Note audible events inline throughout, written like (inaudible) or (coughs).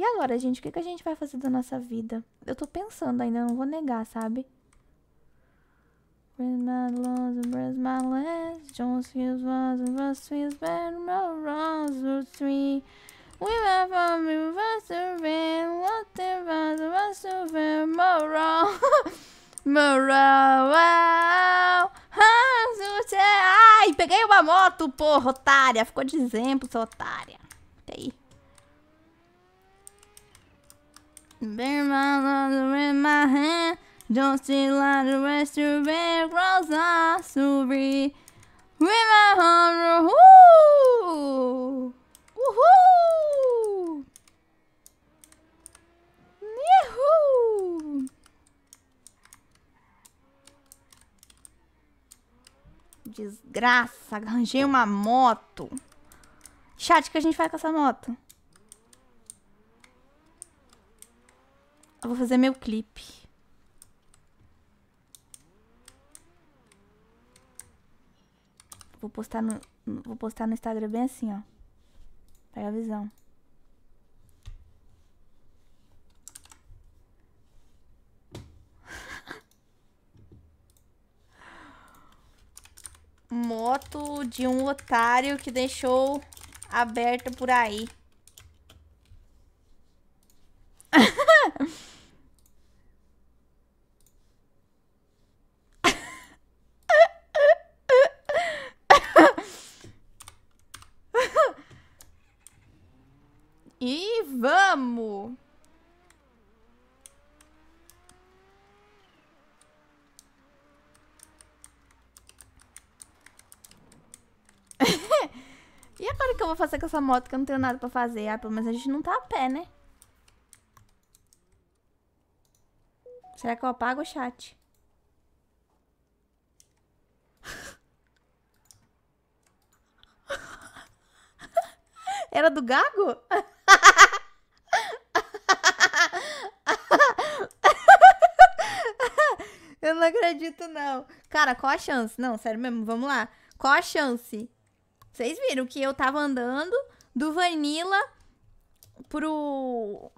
E agora, gente, o que, que a gente vai fazer da nossa vida? Eu tô pensando ainda, não vou negar, sabe? (laughs) Ai, peguei uma moto, porra, otária. Ficou de exemplo, sua otária. Bear my mother in my hand. Don't see like the rest of it. Grows up, With my heart. Woo! Desgraça, arranjei uma moto. Chat, o que a gente faz com essa moto? vou fazer meu clipe. Vou postar no, vou postar no Instagram bem assim, ó. Pega a visão. (laughs) Moto de um otário que deixou aberto por aí. Vamos! (laughs) e agora que eu vou fazer com essa moto que eu não tenho nada pra fazer? Ah, pelo menos a gente não tá a pé, né? Será que eu apago o chat? (laughs) Era do Gago? (laughs) acredito, não. Cara, qual a chance? Não, sério mesmo, vamos lá. Qual a chance? Vocês viram que eu tava andando do Vanilla pro.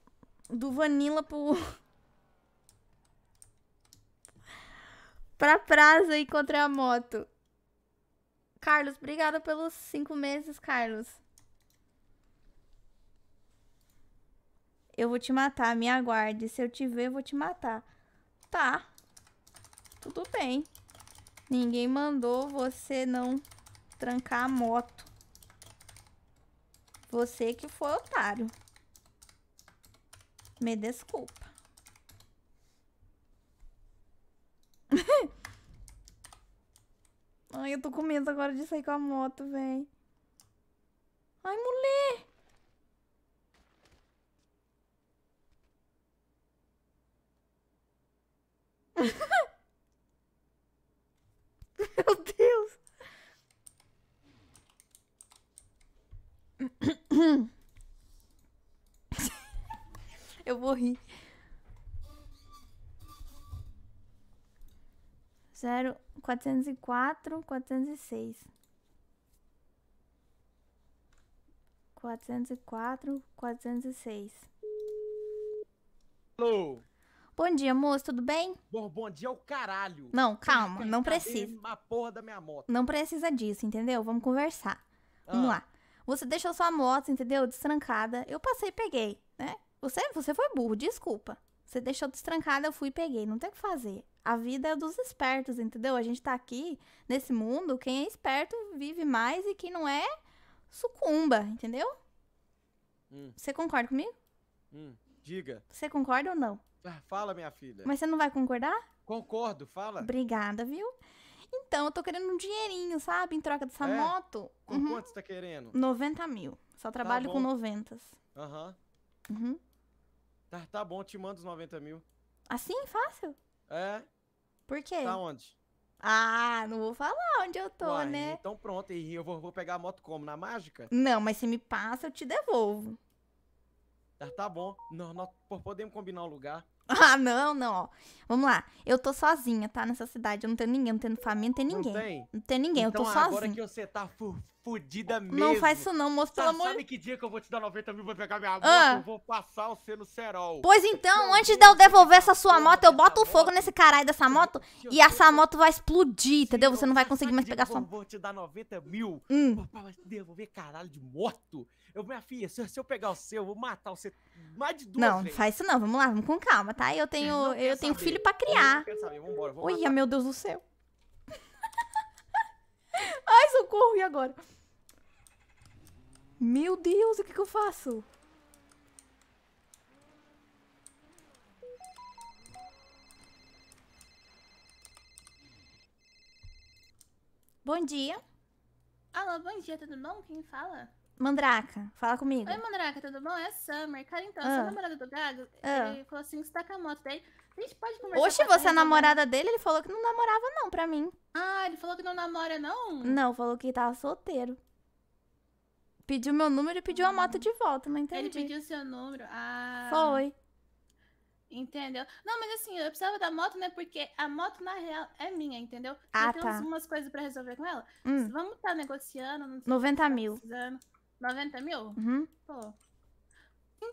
Do Vanilla pro. (laughs) pra praça e encontrei a moto. Carlos, obrigada pelos cinco meses, Carlos. Eu vou te matar, me aguarde. Se eu te ver, eu vou te matar. Tá. Tudo bem. Ninguém mandou você não trancar a moto. Você que foi otário. Me desculpa. (laughs) Ai, eu tô com medo agora de sair com a moto, velho. Ai, mulher! (laughs) (laughs) Meu Deus! (coughs) Eu vou rir. Zero, quatrocentos e quatro, quatrocentos e seis. Quatrocentos e quatro, quatrocentos e seis. Alô? Bom dia, moço, tudo bem? Bom, bom dia o caralho. Não, calma, não precisa. Uma porra da minha moto. Não precisa disso, entendeu? Vamos conversar. Ah. Vamos lá. Você deixou sua moto, entendeu? Destrancada. Eu passei e peguei, né? Você, você foi burro, desculpa. Você deixou destrancada, eu fui e peguei. Não tem o que fazer. A vida é dos espertos, entendeu? A gente tá aqui nesse mundo, quem é esperto vive mais e quem não é, sucumba, entendeu? Hum. Você concorda comigo? Hum. Diga. Você concorda ou não? Ah, fala, minha filha. Mas você não vai concordar? Concordo, fala. Obrigada, viu? Então, eu tô querendo um dinheirinho, sabe? Em troca dessa é? moto. Com uhum. quanto você tá querendo? 90 mil. Só tá trabalho tá com 90. Aham. Uhum. uhum. Tá, tá bom, te mando os 90 mil. Assim? Fácil? É. Por quê? Tá onde? Ah, não vou falar onde eu tô, Uai, né? Então pronto, e eu vou, vou, pegar a moto como? Na mágica? Não, mas se me passa, eu te devolvo. Tá, tá bom. Nós, nós podemos combinar um lugar. Ah, não, não, ó. Vamos lá. Eu tô sozinha, tá? Nessa cidade. Eu não tenho ninguém, não tenho família, não tenho ninguém. Não tem? Não tenho ninguém, então, eu tô sozinha. Então agora que você tá fodida mesmo. Não faz isso não, moço, pelo amor... Sabe que dia que eu vou te dar 90 mil vou pegar minha ah. moto? Ah. Eu vou passar você no cerol. Pois então, Meu antes Deus de eu devolver essa sua moto, eu boto o fogo moto. nesse caralho dessa moto e essa moto vai explodir, entendeu? Você não vai conseguir mais pegar sua moto. Eu vou te dar 90 mil hum. te devolver caralho de moto? Eu, minha filha, se, eu pegar o seu, eu vou matar você mais de duas Não, vezes. faz isso não, vamos lá, vamos com calma, tá? Eu tenho, eu tenho filho pra criar. Eu Olha, meu Deus do céu. Ai, socorro, e agora? Meu Deus, o que, que eu faço? Bom dia. Alô, bom dia, tudo bom? Quem fala? Mandraka, fala comigo. Oi, Mandraka, tudo bom? É a Summer. Cara, então, ah. seu namorado do Gago, ah. ele falou assim que você tá com a moto dele. Gente, pode conversar. Oxe, você é tá namorada dele? Ele falou que não namorava, não, pra mim. Ah, ele falou que não namora, não? Não, falou que tava solteiro. Pediu meu número e pediu a moto de volta, não entendi. Ele pediu seu número? Ah. Foi. Entendeu? Não, mas assim, eu precisava da moto, né? Porque a moto, na real, é minha, entendeu? Ah, então, eu tá. tenho umas coisas pra resolver com ela. Hum. Vamos estar tá negociando, não sei 90 tá mil. Tá 90 mil? Uhum. Pô.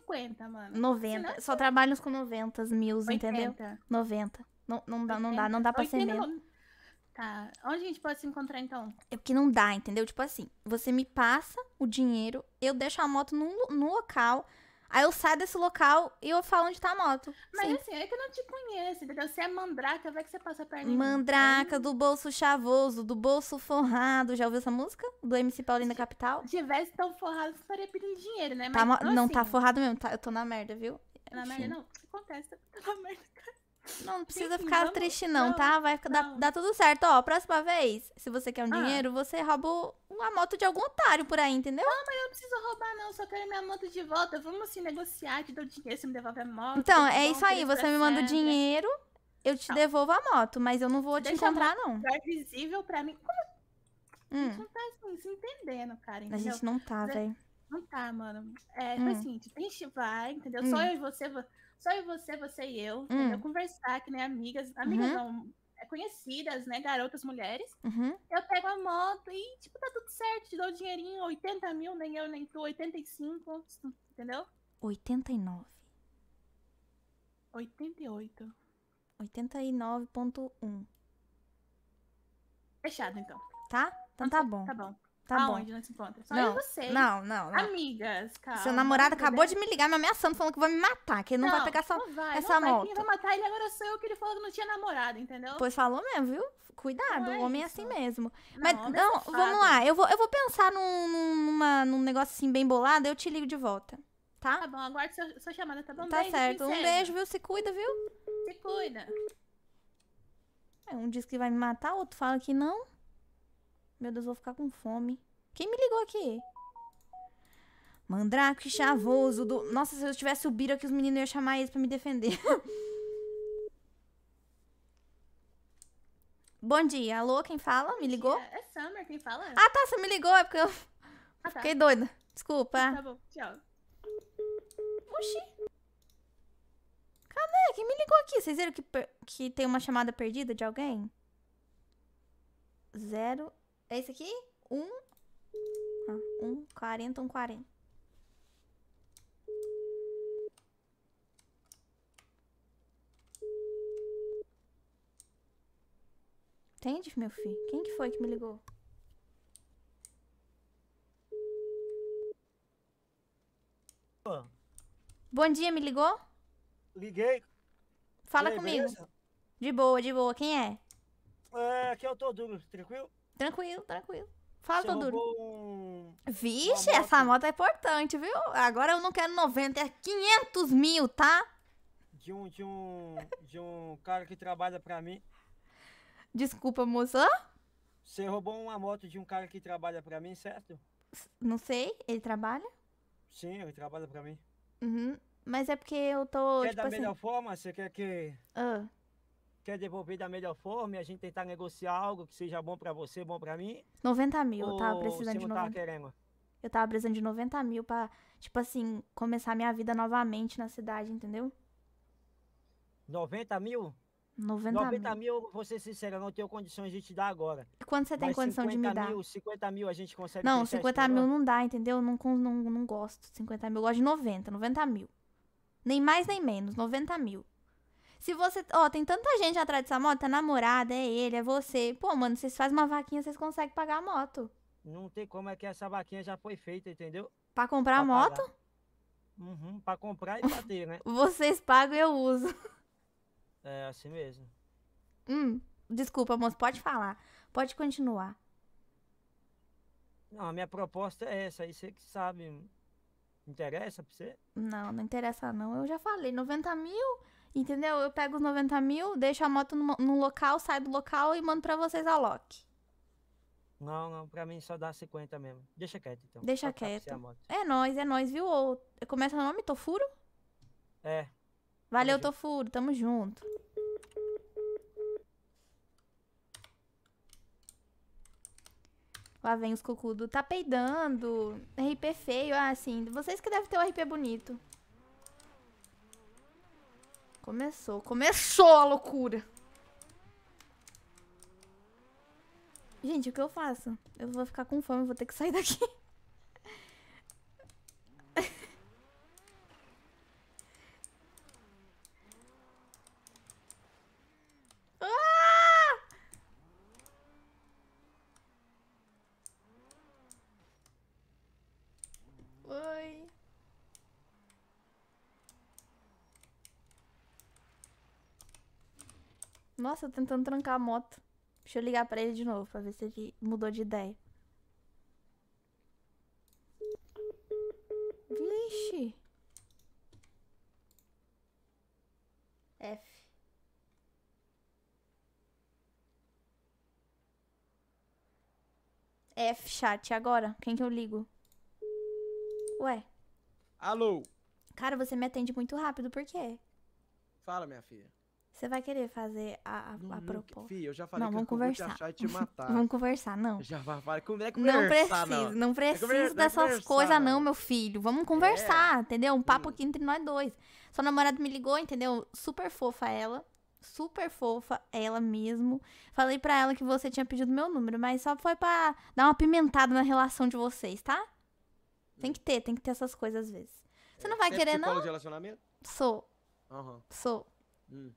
50, mano. 90. Não... Só trabalhos com 90 mil, entendeu? 90. Não, não, dá, não dá, não dá pra ser mesmo. Tá. Onde a gente pode se encontrar então? É porque não dá, entendeu? Tipo assim, você me passa o dinheiro, eu deixo a moto no, no local Aí eu saio desse local e eu falo onde tá a moto. Mas Sim. assim, é que eu não te conheço, entendeu? Você é mandraca, vai que você passa perninha. Mandraca do bolso chavoso, do bolso forrado. Já ouviu essa música? Do MC Paulina Capital? Se tivesse tão forrado, você estaria pedindo dinheiro, né? Tá Mas, tá, não, assim, tá forrado mesmo, tá, eu tô na merda, viu? Tá na Enfim. merda, não. Acontece, tá na merda. Não, não precisa sim, ficar não, triste, não, não, tá? Vai ficar, dá, dá, tudo certo. Ó, próxima vez, se você quer um ah. dinheiro, você rouba a moto de algum otário por aí, entendeu? Não, mas eu não preciso roubar, não. Só quero minha moto de volta. Vamos assim negociar, te dou dinheiro, se me devolver a moto. Então, é isso aí. Você me manda o dinheiro, eu te tá. devolvo a moto, mas eu não vou Deixa te encontrar, não. É visível pra mim. Como? Hum. A gente hum. não tá assim, se entendendo, cara. Entendeu? A gente não tá, velho. Não tá, mano. É, tipo hum. foi o seguinte, a gente vai, entendeu? Hum. Só eu e você só eu você, você e eu, hum. conversar, que nem amigas, amigas uhum. não, é conhecidas, né? Garotas, mulheres. Uhum. Eu pego a moto e, tipo, tá tudo certo, te dou o dinheirinho, 80 mil, nem eu, nem tu, 85, entendeu? 89. 88. 89.1. Fechado, então. Tá? Então tá, tá bom. Tá bom. Tá Aonde bom. nós se encontra? Só não, eu você. Não, não, não. Amigas, cara. Seu namorado acabou de me ligar me ameaçando, falando que vai me matar, que ele não, não vai pegar essa, não vai, essa não vai. Quem vai matar ele agora sou eu que ele falou que não tinha namorado, entendeu? Pois falou mesmo, viu? Cuidado, o é homem é assim mesmo. Não, Mas é não, é vamos lá, eu vou, eu vou pensar num, numa, num negócio assim bem bolado, eu te ligo de volta. Tá? Tá bom, aguardo sua, sua chamada, tá bom? Tá beijo, certo. Um beijo, viu? Se cuida, viu? Se cuida. É, um diz que vai me matar, outro fala que não. Meu Deus, vou ficar com fome. Quem me ligou aqui? Mandrake chavoso do... Nossa, se eu tivesse o Biro aqui, os meninos iam chamar eles pra me defender. (laughs) Bom dia. Alô, quem fala? Me ligou? É Summer, quem fala? Ah, tá, você me ligou. É porque eu ah, tá. fiquei doida. Desculpa. Tá bom, tchau. Oxi. Cadê? Quem me ligou aqui? Vocês viram que, que tem uma chamada perdida de alguém? Zero é esse aqui? Um. Ah, um, quarenta, um, quarenta. Entende, meu filho? Quem que foi que me ligou? Bom, dia, me ligou? Liguei. Fala aí, comigo. Beleza? De boa, de boa. Quem é? É, aqui é o Todulo, tranquilo? Tranquilo, tranquilo. Fala, Você Toduro. Um... Vixe, moto. essa moto é importante, viu? Agora eu não quero 90, é 500 mil, tá? De um, de um, de um cara que trabalha pra mim. Desculpa, moça. Você roubou uma moto de um cara que trabalha pra mim, certo? Não sei, ele trabalha? Sim, ele trabalha pra mim. Uhum. Mas é porque eu tô. Quer tipo da assim... melhor forma? Você quer que. Ah quer devolver da melhor forma e a gente tentar negociar algo que seja bom para você, bom para mim? 90 mil, eu tava precisando de 90 tava querendo? Eu tava precisando de 90 mil pra, tipo assim, começar minha vida novamente na cidade, entendeu? 90 mil? 90, 90 mil. mil, vou ser sincero, eu não tenho condições de te dar agora. E quando você tem condição de me dar? Mil, 50 mil a gente consegue. Não, 50 mil não dá, entendeu? Não, não, não gosto de 50 mil, eu gosto de 90, 90 mil. Nem mais nem menos, 90 mil. Se você. Ó, tem tanta gente atrás dessa moto, tá namorada, é ele, é você. Pô, mano, vocês fazem uma vaquinha, vocês conseguem pagar a moto. Não tem como, é que essa vaquinha já foi feita, entendeu? Pra comprar pra a moto? Uhum, pra comprar e pra ter, né? (laughs) vocês pagam e eu uso. É, assim mesmo. Hum, desculpa, moço, pode falar. Pode continuar. Não, a minha proposta é essa, aí você que sabe. Interessa pra você? Não, não interessa não. Eu já falei, 90 mil Entendeu? Eu pego os 90 mil, deixo a moto no, no local, saio do local e mando pra vocês a lock Não, não, pra mim só dá 50 mesmo. Deixa quieto, então. Deixa só quieto. É nóis, é nóis, viu? Ou... Começa o nome, Tofuro? É. Valeu, tamo Tofuro, junto. tamo junto. Lá vem os cucudo. Tá peidando. RP feio, ah, assim. Vocês que devem ter o um RP bonito. Começou, começou a loucura. Gente, o que eu faço? Eu vou ficar com fome, vou ter que sair daqui. (laughs) Nossa, tentando trancar a moto. Deixa eu ligar pra ele de novo, pra ver se ele mudou de ideia. Vixe. F. F chat agora. Quem que eu ligo? Ué. Alô. Cara, você me atende muito rápido, por quê? Fala, minha filha. Você vai querer fazer a, a, não, a proposta? Fih, eu já falei não, que vamos eu conversar. vou te achar e te (laughs) matar. vamos conversar, não. Já vai falar. Como é conversar, não preciso, não, não preciso é dessas coisas, não. meu filho. Vamos conversar, é. entendeu? Um papo hum. aqui entre nós dois. Sua namorada me ligou, entendeu? Super fofa ela. Super fofa, ela mesmo. Falei pra ela que você tinha pedido meu número, mas só foi pra dar uma pimentada na relação de vocês, tá? Tem que ter, tem que ter essas coisas às vezes. Você é, não vai Você é querer, é não? de relacionamento? Sou. Uhum. Sou. Hum.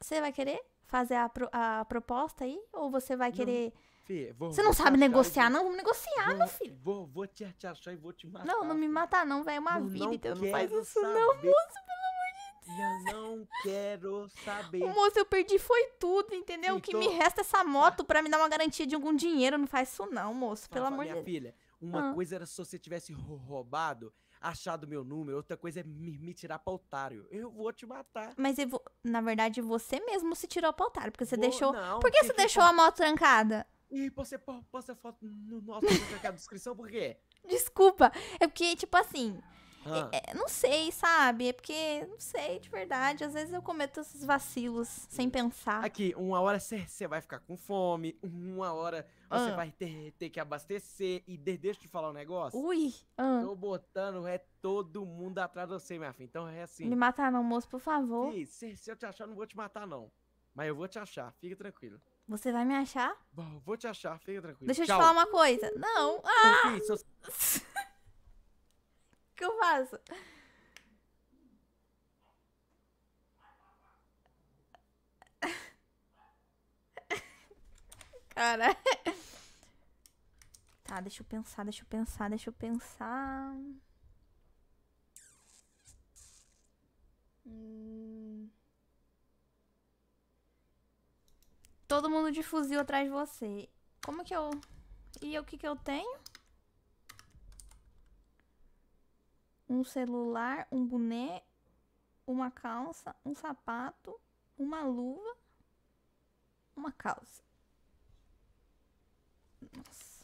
Você vai querer fazer a, pro, a proposta aí? Ou você vai querer. Não. Fê, vou, você não sabe negociar, não? Vamos negociar, vou, meu filho. Vou, vou te, achar e vou te matar. Não, não me matar, não, velho. É uma vida, então não faz isso, saber. não, moço, pelo amor de Deus. Eu não quero saber. O moço, eu perdi foi tudo, entendeu? o que me então resta é essa moto pra me dar uma garantia de algum dinheiro. Não faz isso, não, moço, Fala, pelo amor de Deus. Minha filha, uma ah. coisa era se você tivesse roubado achar do meu número, outra coisa é me, me tirar pra otário. Eu vou te matar. Mas vou, na verdade você mesmo se tirou pra otário, porque você vou, deixou. Não, Por que você deixou a moto trancada? E você posta a foto no nosso trancado na é descrição por quê? Desculpa, é porque, tipo assim. Ah. é, não sei, sabe? É porque, não sei, de verdade. Às vezes eu cometo esses vacilos sem hum. pensar. Aqui, uma hora você vai ficar com fome, uma hora você ah. vai ter, ter, que abastecer. E de, deixa eu te falar um negócio. Ui! Ah. Tô botando, é todo mundo atrás de você, minha filha. Então é assim. Me matar não, moço, por favor. Fih, se, se eu te achar, não vou te matar, não. Mas eu vou te achar, fica tranquilo. Você vai me achar? Bom, vou te achar, fica tranquilo. Deixa eu te falar uma coisa. Não! (laughs) Ah! eu... (laughs) O que eu faço? (laughs) Cara. Tá, deixa eu pensar, deixa eu pensar, deixa eu pensar. Hum... Todo mundo de fuzil atrás de você. Como que eu... E o que que eu tenho? Um celular, um boné, uma calça, um sapato, uma luva, uma calça. Nossa.